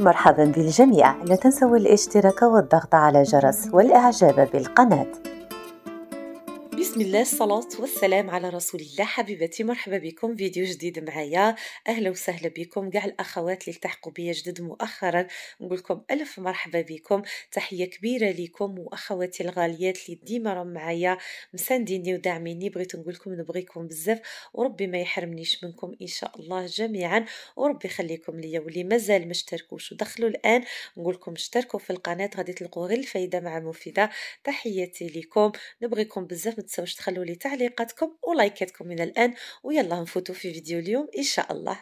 مرحبا بالجميع لا تنسوا الاشتراك والضغط على جرس والإعجاب بالقناة بسم الله الصلاة والسلام على رسول الله حبيبتي مرحبا بكم فيديو جديد معايا أهلا وسهلا بكم كاع الأخوات اللي التحقوا بيا جدد مؤخرا نقول لكم ألف مرحبا بكم تحية كبيرة لكم وأخواتي الغاليات اللي ديما راهم معايا مسانديني وداعميني بغيت نقول لكم نبغيكم بزاف وربي ما يحرمنيش منكم إن شاء الله جميعا وربي يخليكم ليا واللي مازال ما اشتركوش ودخلوا الآن نقول لكم اشتركوا في القناة غادي تلقوا غير الفايدة مع مفيدة تحياتي لكم نبغيكم بزاف تنساوش تخلوا لي تعليقاتكم ولايكاتكم من الان ويلا نفوتوا في فيديو اليوم ان شاء الله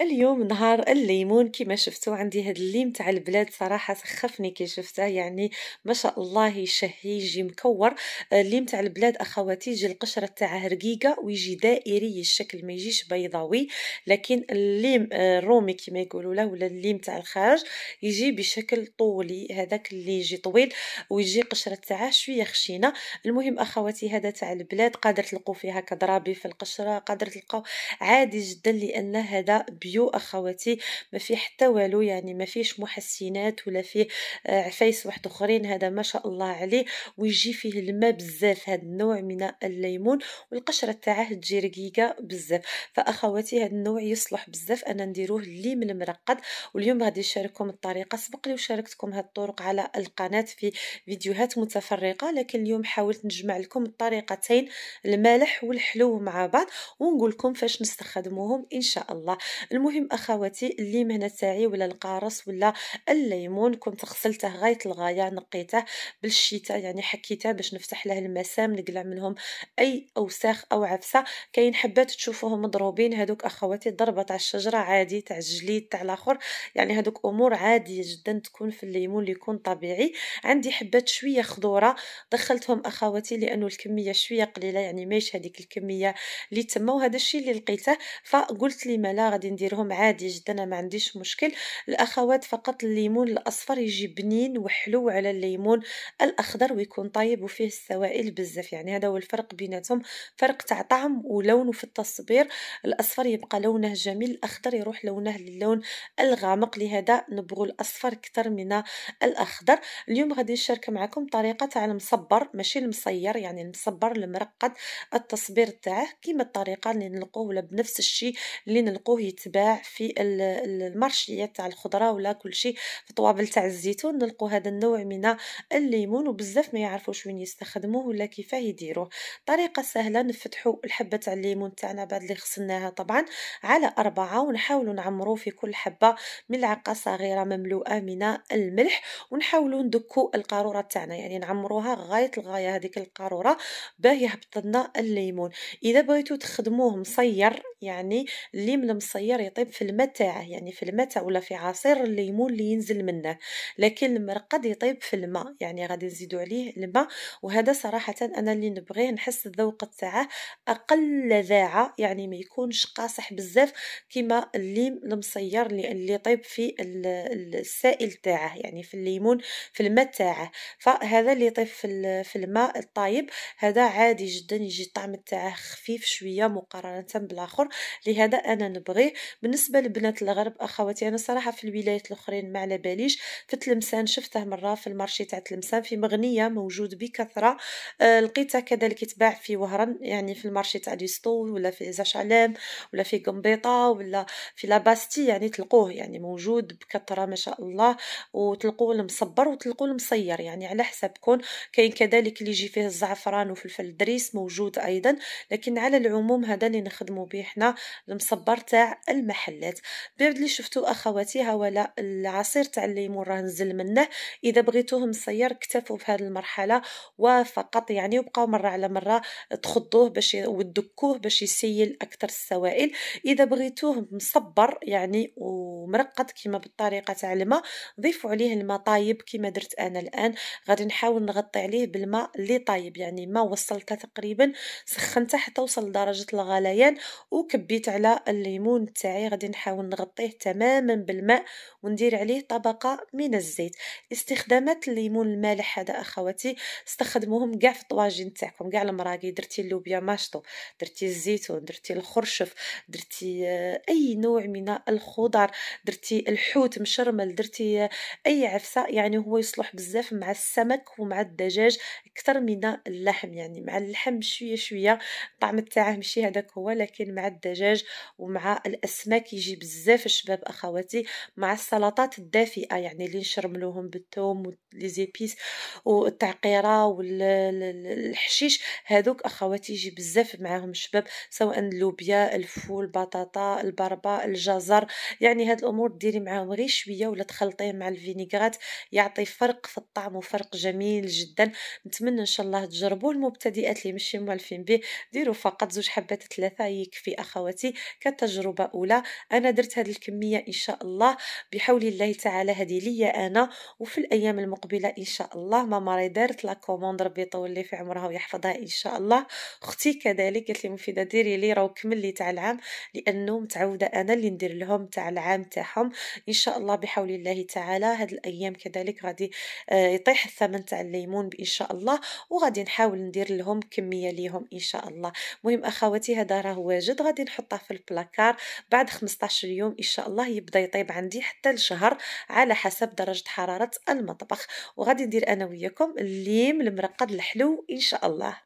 اليوم نهار الليمون كما شفتوا عندي هاد الليم تاع البلاد صراحه سخفني كي شفته يعني ما شاء الله يشهي يجي مكور آه، الليم تاع البلاد اخواتي يجي القشره تاعه رقيقه ويجي دائري الشكل ما يجيش بيضاوي لكن الليم آه، الرومي كما يقولوا له ولا الليم تاع الخارج يجي بشكل طولي هذاك اللي يجي طويل ويجي القشره تاعه شويه خشينه المهم اخواتي هذا تاع البلاد قادر تلقوا فيه كضرابي ضرابي في القشره قادر تلقاو عادي جدا لان هذا بيو اخواتي ما في حتى والو يعني ما فيش محسنات ولا فيه آه، عفايس واحد اخرين هذا ما شاء الله عليه ويجي فيه الماء بزاف هذا النوع من الليمون والقشره تاعه تجي رقيقه بزاف فاخواتي هذا النوع يصلح بزاف انا نديروه لي من المرقد واليوم غادي نشارككم الطريقه سبق لي وشاركتكم هاد الطرق على القناه في فيديوهات متفرقه لكن اليوم حاولت نجمع لكم الطريقتين المالح والحلو مع بعض ونقول لكم فاش نستخدموهم ان شاء الله المهم اخواتي الليمانه تاعي ولا القارص ولا الليمون كنت غسلته غايه الغايه نقيته بالشتاء يعني حكيته باش نفتح له المسام نقلع منهم اي اوساخ او عفسه كاين حبات تشوفوهم مضروبين هذوك اخواتي ضربه تاع الشجره عادي تاع الجليد تاع الاخر يعني هذوك امور عاديه جدا تكون في الليمون اللي يكون طبيعي عندي حبات شويه خضوره دخلتهم اخواتي لانه الكميه شويه قليله يعني ماشي هذيك الكميه اللي تما وهذا الشيء اللي لقيته فقلت لي ما لا غادي نديرهم عادي جدا انا ما عنديش مشكل الاخوات فقط الليمون الاصفر يجي بنين وحلو على الليمون الاخضر ويكون طايب وفيه السوائل بزاف يعني هذا هو الفرق بيناتهم فرق تاع طعم ولون في التصبير الاصفر يبقى لونه جميل الاخضر يروح لونه للون الغامق لهذا نبغوا الاصفر اكثر من الاخضر اليوم غادي نشارك معكم طريقه تاع المصبر ماشي المصير يعني المصبر المرقد التصبير تاعه كيما الطريقه اللي نلقوه ولا بنفس الشيء اللي نلقوه يتم تباع في المارشيات تاع الخضره ولا كل شيء في طوابل تاع الزيتون نلقوا هذا النوع من الليمون وبزاف ما يعرفوش وين يستخدموه ولا كيفاه يديروه طريقه سهله نفتحوا الحبه تاع الليمون تاعنا بعد اللي غسلناها طبعا على أربعة ونحاولوا نعمروا في كل حبه ملعقه صغيره مملوءه من الملح ونحاولوا ندكوا القاروره تاعنا يعني نعمروها غايه الغايه هذيك القاروره باه يهبط لنا الليمون اذا بغيتو تخدموه مصير يعني الليم المصير يقدر يطيب في الماء تاعه يعني في الماء ولا في عصير الليمون اللي ينزل منه لكن المرقد يطيب في الماء يعني غادي نزيدو عليه الماء وهذا صراحه انا اللي نبغيه نحس الذوق تاعه اقل لذاعه يعني ما يكونش قاصح بزاف كما الليم المصير اللي, اللي طيب في السائل تاعه يعني في الليمون في الماء تاعه فهذا اللي يطيب في في الماء الطايب هذا عادي جدا يجي الطعم تاعه خفيف شويه مقارنه بالاخر لهذا انا نبغيه بالنسبه لبنات الغرب اخواتي انا صراحه في الولايات الاخرين ما على باليش في تلمسان شفته مره في المارشي تاع تلمسان في مغنيه موجود بكثره آه لقيته كذلك يتباع في وهران يعني في المارشي تاع ديستول ولا في زاشعلام ولا في قنبيطه ولا في لاباستي يعني تلقوه يعني موجود بكثره ما شاء الله وتلقوه المصبر وتلقوه المصير يعني على حسابكم كاين كذلك اللي يجي فيه الزعفران وفلفل الدريس موجود ايضا لكن على العموم هذا اللي نخدمو به حنا المصبر تاع المحلات بعد اللي شفتو اخواتي ها ولا العصير تاع الليمون راه نزل منه اذا بغيتوه مصير اكتفوا بهذه المرحله وفقط يعني وبقاو مره على مره تخضوه باش ودكوه باش يسيل اكثر السوائل اذا بغيتوه مصبر يعني ومرقد كما بالطريقه تاع الماء ضيفوا عليه الماء طايب كما درت انا الان غادي نحاول نغطي عليه بالماء اللي طايب يعني ما وصلته تقريبا سخنته حتى وصل لدرجه الغليان وكبيت على الليمون تاعي تاعي غادي نحاول نغطيه تماما بالماء وندير عليه طبقة من الزيت استخدامات الليمون المالح هذا اخواتي استخدموهم كاع في الطواجن تاعكم كاع المراقي درتي اللوبيا ماشطو درتي الزيتون درتي الخرشف درتي آه، اي نوع من الخضر درتي الحوت مشرمل درتي آه، اي عفسه يعني هو يصلح بزاف مع السمك ومع الدجاج اكثر من اللحم يعني مع اللحم شويه شويه الطعم تاعه ماشي هذاك هو لكن مع الدجاج ومع الأسماك سناك يجي بزاف الشباب اخواتي مع السلطات الدافئه يعني اللي نشرملوهم بالثوم ولي زيبيس والتعقيره والحشيش هذوك اخواتي يجي بزاف معاهم الشباب سواء اللوبيا الفول البطاطا البربا الجزر يعني هاد الامور ديري معاهم غير شويه ولا تخلطيه مع الفينيغرات يعطي فرق في الطعم وفرق جميل جدا نتمنى ان شاء الله تجربوا المبتدئات اللي ماشي موالفين به ديروا فقط زوج حبات ثلاثه يكفي اخواتي كتجربه الاولى انا درت هذه الكميه ان شاء الله بحول الله تعالى هذه ليا انا وفي الايام المقبله ان شاء الله ماما راهي دارت لا كوموند ربي يطول لي في عمرها ويحفظها ان شاء الله اختي كذلك قالت لي مفيده ديري لي راه كمل لي تاع العام لانه متعوده انا اللي ندير لهم تاع العام تاعهم ان شاء الله بحول الله تعالى هاد الايام كذلك غادي آه، يطيح الثمن تاع الليمون ان شاء الله وغادي نحاول ندير لهم كميه ليهم ان شاء الله مهم اخواتي هذا راه واجد غادي نحطه في البلاكار بعد 15 يوم ان شاء الله يبدا يطيب عندي حتى لشهر على حسب درجه حراره المطبخ وغادي ندير انا وياكم الليم المرقد الحلو ان شاء الله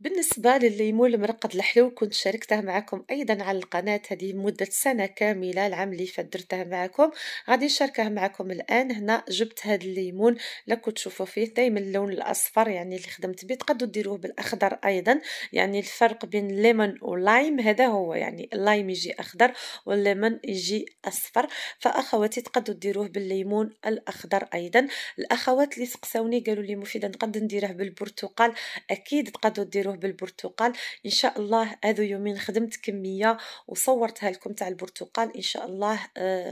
بالنسبة لليمون المرقد الحلو كنت شاركته معكم أيضا على القناة هذه مدة سنة كاملة العام اللي فات درته معكم غادي نشاركه معكم الآن هنا جبت هذا الليمون لكم تشوفوا فيه دائما اللون الأصفر يعني اللي خدمت به تقدروا ديروه بالأخضر أيضا يعني الفرق بين ليمون ولايم هذا هو يعني اللايم يجي أخضر والليمون يجي أصفر فأخواتي تقدروا ديروه بالليمون الأخضر أيضا الأخوات اللي سقساوني قالوا لي مفيدة نقدر نديره بالبرتقال أكيد تقدروا ديروه نديروه بالبرتقال ان شاء الله هذو يومين خدمت كميه وصورتها لكم تاع البرتقال ان شاء الله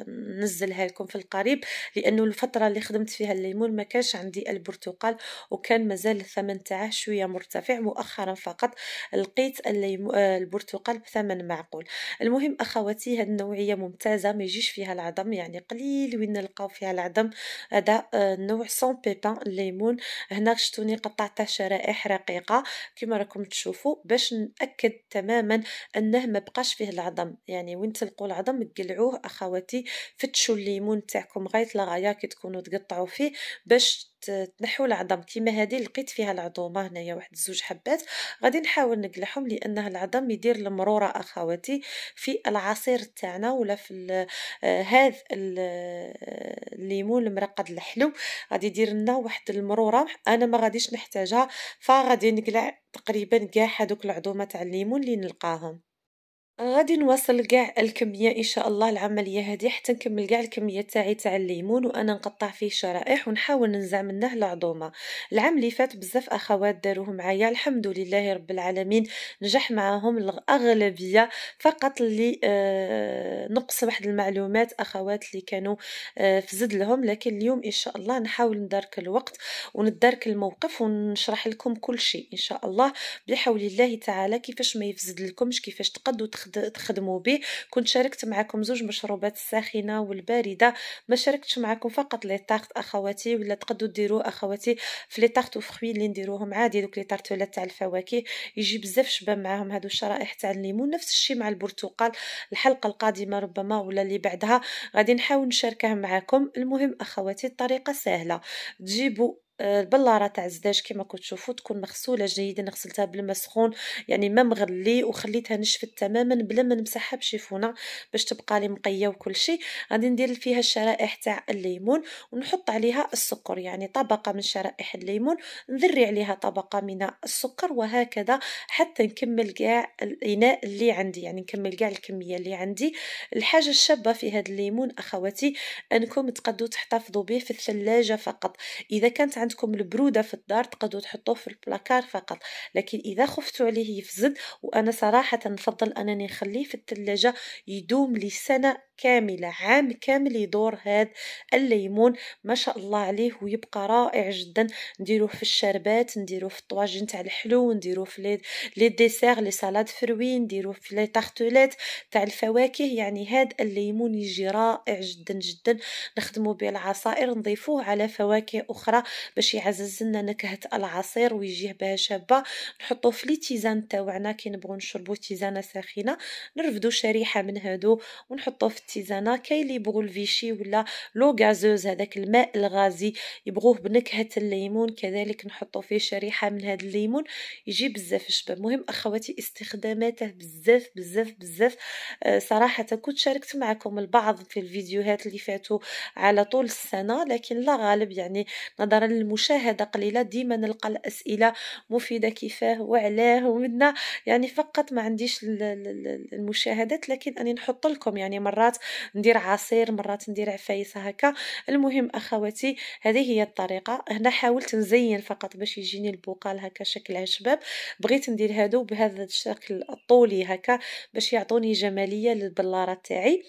ننزلها لكم في القريب لانه الفتره اللي خدمت فيها الليمون ما كانش عندي البرتقال وكان مازال الثمن تاعه شويه مرتفع مؤخرا فقط لقيت آه، البرتقال بثمن معقول المهم اخواتي هذه النوعيه ممتازه ما يجيش فيها العظم يعني قليل وين نلقاو فيها العظم هذا آه، نوع سون بيبان الليمون هنا شتوني قطعته شرائح رقيقه كما راكم تشوفوا باش ناكد تماما انه ما بقاش فيه العظم يعني وين تلقوا العظم تقلعوه اخواتي فتشوا الليمون تاعكم غايه لغايه كي تكونوا تقطعوا فيه باش تنحوا العظم كيما هذه لقيت فيها العظومه هنايا واحد زوج حبات غادي نحاول نقلعهم لانها العظم يدير المروره اخواتي في العصير تاعنا ولا في آه، هذا الليمون المرقد الحلو غادي يدير لنا واحد المروره انا ما غاديش نحتاجها فغادي نقلع تقريبا كاع هذوك العظومه تاع الليمون اللي نلقاهم غادي نواصل كاع الكميه ان شاء الله العمليه هذه حتى نكمل كاع الكميه تاعي تاع الليمون وانا نقطع فيه شرائح ونحاول ننزع منه العظومه العام اللي فات بزاف اخوات داروه معايا الحمد لله رب العالمين نجح معاهم الاغلبيه فقط اللي آه نقص واحد المعلومات اخوات اللي كانوا آه زد لهم لكن اليوم ان شاء الله نحاول ندارك الوقت وندارك الموقف ونشرح لكم كل شيء ان شاء الله بحول الله تعالى كيفاش ما يفزد لكمش كيفاش تقدوا تخدموا به كنت شاركت معكم زوج مشروبات الساخنه والبارده ما شاركتش معكم فقط لي اخواتي ولا تقدروا ديروا اخواتي في لي طارت وفخوي اللي نديروهم عادي دوك لي طارتولات تاع الفواكه يجي بزاف شباب معاهم هادو الشرائح تاع الليمون نفس الشيء مع البرتقال الحلقه القادمه ربما ولا اللي بعدها غادي نحاول نشاركها معكم المهم اخواتي الطريقه سهله تجيبوا آه، البلاره تاع الزداج كما كنت تشوفوا تكون مغسوله جيدا غسلتها بالماء سخون يعني ما مغلي وخليتها نشفت تماما بلا ما نمسحها بشيفونه باش تبقى لي نقيه وكل شيء غادي ندير فيها الشرائح تاع الليمون ونحط عليها السكر يعني طبقه من شرائح الليمون نذري عليها طبقه من السكر وهكذا حتى نكمل كاع الاناء اللي عندي يعني نكمل كاع الكميه اللي عندي الحاجه الشابه في هذا الليمون اخواتي انكم تقدوا تحتفظوا به في الثلاجه فقط اذا كانت عندكم البروده في الدار تقدروا تحطوه في البلاكار فقط لكن اذا خفتوا عليه يفزد وانا صراحه نفضل انني نخليه في الثلاجه يدوم لسنه كاملة عام كامل يدور هاد الليمون ما شاء الله عليه ويبقى رائع جدا نديروه في الشربات نديروه في الطواجن تاع الحلو نديروه في لي ديسير لي سالاد فروي نديروه في لي تارتوليت تاع الفواكه يعني هاد الليمون يجي رائع جدا جدا نخدمو به العصائر نضيفوه على فواكه اخرى باش يعزز لنا نكهه العصير ويجيه بها شابه نحطوه في لي تيزان تاعنا كي نبغوا نشربوا تيزانه ساخنه نرفدوا شريحه من هادو ونحطوه في التيزانه كاين اللي يبغوا الفيشي ولا لو غازوز هذاك الماء الغازي يبغوه بنكهه الليمون كذلك نحطوا فيه شريحه من هذا الليمون يجي بزاف شباب مهم اخواتي استخداماته بزاف بزاف بزاف آه صراحه كنت شاركت معكم البعض في الفيديوهات اللي فاتوا على طول السنه لكن لا غالب يعني نظرا للمشاهده قليله ديما نلقى الاسئله مفيده كيفاه وعلاه ومنا يعني فقط ما عنديش المشاهدات لكن اني نحط لكم يعني مرات مرات ندير عصير مرات ندير عفايس هكا المهم اخواتي هذه هي الطريقه هنا حاولت نزين فقط باش يجيني البقال هكا شكل عشباب بغيت ندير هادو بهذا الشكل الطولي هكا باش يعطوني جماليه للبلاره تاعي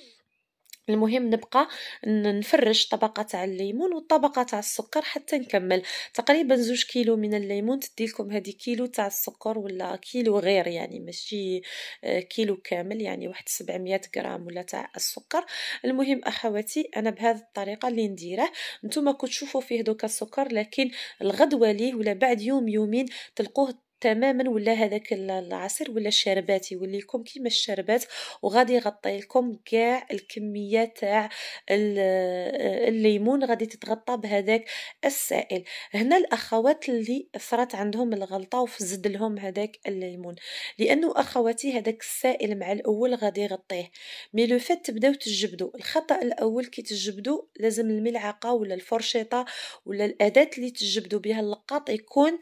المهم نبقى نفرش طبقه تاع الليمون والطبقه تاع السكر حتى نكمل تقريبا زوج كيلو من الليمون تديلكم هذه كيلو تاع السكر ولا كيلو غير يعني ماشي آه، كيلو كامل يعني واحد 700 غرام ولا تاع السكر المهم اخواتي انا بهذه الطريقه اللي نديره نتوما كتشوفوا فيه دوكا السكر لكن الغدوه ليه ولا بعد يوم يومين تلقوه تماما ولا هذاك العصير ولا الشربات يولي لكم كيما الشربات وغادي يغطي لكم كاع الكميه تاع الليمون غادي تتغطى بهذاك السائل هنا الاخوات اللي صرات عندهم الغلطه وفزد لهم هذاك الليمون لانه اخواتي هذاك السائل مع الاول غادي يغطيه مي لو فات تبداو تجبدوا الخطا الاول كي تجبدوا لازم الملعقه ولا الفرشيطه ولا الاداه اللي تجبدوا بها اللقاط يكون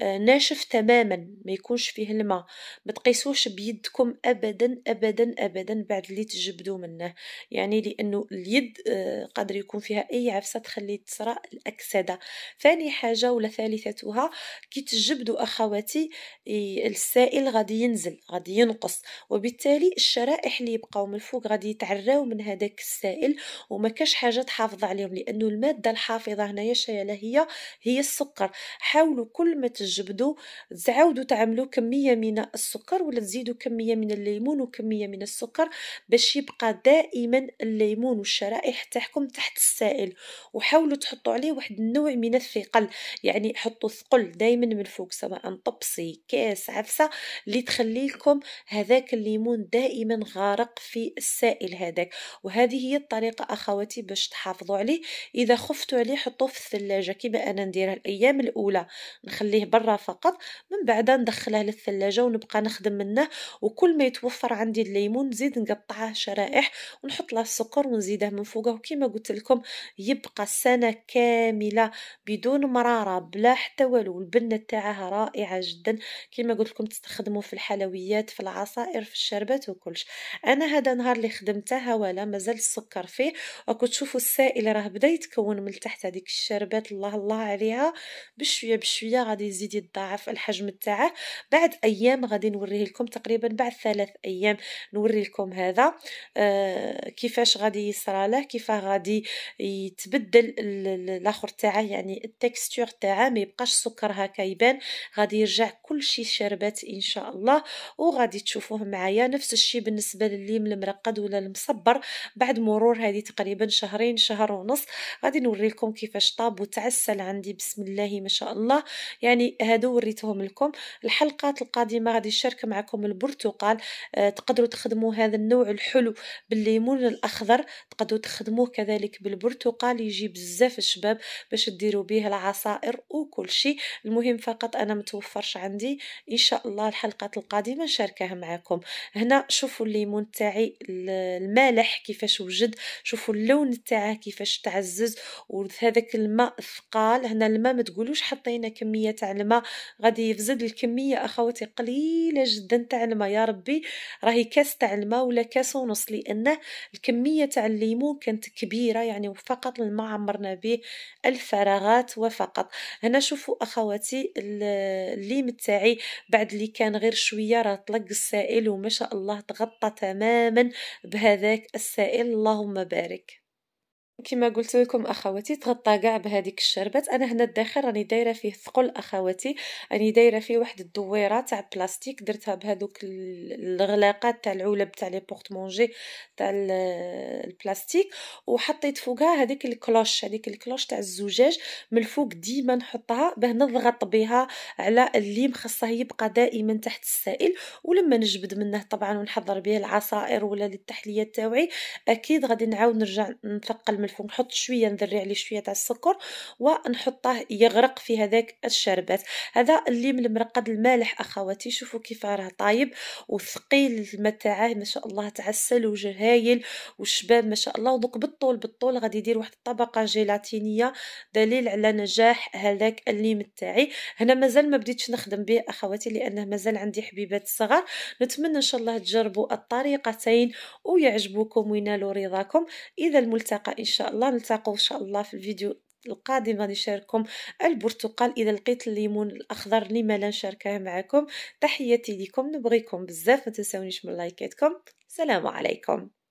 آه، ناشف تماما ما يكونش فيه الماء ما تقيسوش بيدكم ابدا ابدا ابدا بعد اللي تجبدوا منه يعني لانه اليد آه، قادر يكون فيها اي عفسه تخلي تصرى الاكسده ثاني حاجه ولا ثالثتها كي تجبدوا اخواتي السائل غادي ينزل غادي ينقص وبالتالي الشرائح اللي يبقاو من الفوق غادي يتعراو من هذاك السائل وما كاش حاجه تحافظ عليهم لانه الماده الحافظه هنايا شايله هي هي السكر حاولوا كل ما تجبدوا تجبدوا تعاودوا تعملوا كميه من السكر ولا تزيدوا كميه من الليمون وكميه من السكر باش يبقى دائما الليمون والشرائح تاعكم تحت السائل وحاولوا تحطوا عليه واحد النوع من الثقل يعني حطوا ثقل دائما من فوق سواء طبسي كاس عفسه اللي تخلي لكم هذاك الليمون دائما غارق في السائل هذاك وهذه هي الطريقه اخواتي باش تحافظوا عليه اذا خفتوا عليه حطوه في الثلاجه كما انا نديرها الايام الاولى نخليه برا فقط من بعد ندخله للثلاجه ونبقى نخدم منه وكل ما يتوفر عندي الليمون نزيد نقطعه شرائح ونحط له السكر ونزيده من فوقه وكما قلت لكم يبقى سنه كامله بدون مراره بلا حتى والو البنه تاعها رائعه جدا كما قلت لكم تستخدموا في الحلويات في العصائر في الشربات وكلش انا هذا النهار اللي خدمته لا مازال السكر فيه راكو تشوفوا السائل راه بدا يتكون من تحت هذيك الشربات الله الله عليها بشويه بشويه غادي يزيد يزيد يتضاعف الحجم تاعه بعد ايام غادي نوريه لكم تقريبا بعد ثلاث ايام نوري لكم هذا آه كيفاش غادي يصراله كيفاه غادي يتبدل الاخر تاعه يعني التكستور تاعه ما يبقاش سكر هكا يبان غادي يرجع كل شيء شربات ان شاء الله وغادي تشوفوه معايا نفس الشيء بالنسبه لليم المرقد ولا المصبر بعد مرور هذه تقريبا شهرين شهر ونص غادي نوري لكم كيفاش طاب وتعسل عندي بسم الله ما شاء الله يعني هادو وريتهم لكم الحلقات القادمه غادي نشارك معكم البرتقال آه تقدروا تخدموا هذا النوع الحلو بالليمون الاخضر تقدروا تخدموه كذلك بالبرتقال يجي بزاف الشباب باش ديروا به العصائر وكل شيء المهم فقط انا متوفرش عندي ان شاء الله الحلقات القادمه نشاركها معكم هنا شوفوا الليمون تاعي المالح كيفاش وجد شوفوا اللون تاعه كيفاش تعزز وهذاك الماء ثقال هنا الماء ما تقولوش حطينا كميه تاع الماء غادي يفزد الكميه اخواتي قليله جدا تاع الماء يا ربي راهي كاس تاع الماء ولا كاس ونص لانه الكميه تاع الليمون كانت كبيره يعني فقط الماء عمرنا به الفراغات وفقط هنا شوفوا اخواتي الليم تاعي بعد اللي كان غير شويه راه طلق السائل وما شاء الله تغطى تماما بهذاك السائل اللهم بارك كما قلت لكم اخواتي تغطى كاع بهذيك الشربات انا هنا الداخل راني دايره فيه ثقل اخواتي راني دايره فيه واحد الدويره تاع بلاستيك درتها بهذوك الغلاقات تاع العلب تاع لي بورت مونجي تاع البلاستيك وحطيت فوقها هذيك الكلوش هذيك الكلوش تاع الزجاج من الفوق ديما نحطها باه نضغط بها على الليم خاصه يبقى دائما تحت السائل ولما نجبد منه طبعا ونحضر به العصائر ولا للتحليه تاوعي اكيد غادي نعاود نرجع نثقل من الفوق نحط شويه ندري عليه شويه تاع السكر ونحطه يغرق في هذاك الشربات هذا اللي من المرقد المالح اخواتي شوفوا كيف راه طايب وثقيل الماء تاعه ما شاء الله تعسل وجه هايل ما شاء الله ودوك بالطول بالطول غادي يدير واحد الطبقه جيلاتينيه دليل على نجاح هذاك الليم تاعي هنا مازال ما بديتش نخدم به اخواتي لانه مازال عندي حبيبات صغار نتمنى ان شاء الله تجربوا الطريقتين ويعجبوكم وينالوا رضاكم اذا الملتقى ان شاء شاء الله نلتقوا ان شاء الله في الفيديو القادم غادي نشارككم البرتقال اذا لقيت الليمون الاخضر لما لا نشاركها معكم تحياتي لكم نبغيكم بزاف ما تنساونيش من لايكاتكم سلام عليكم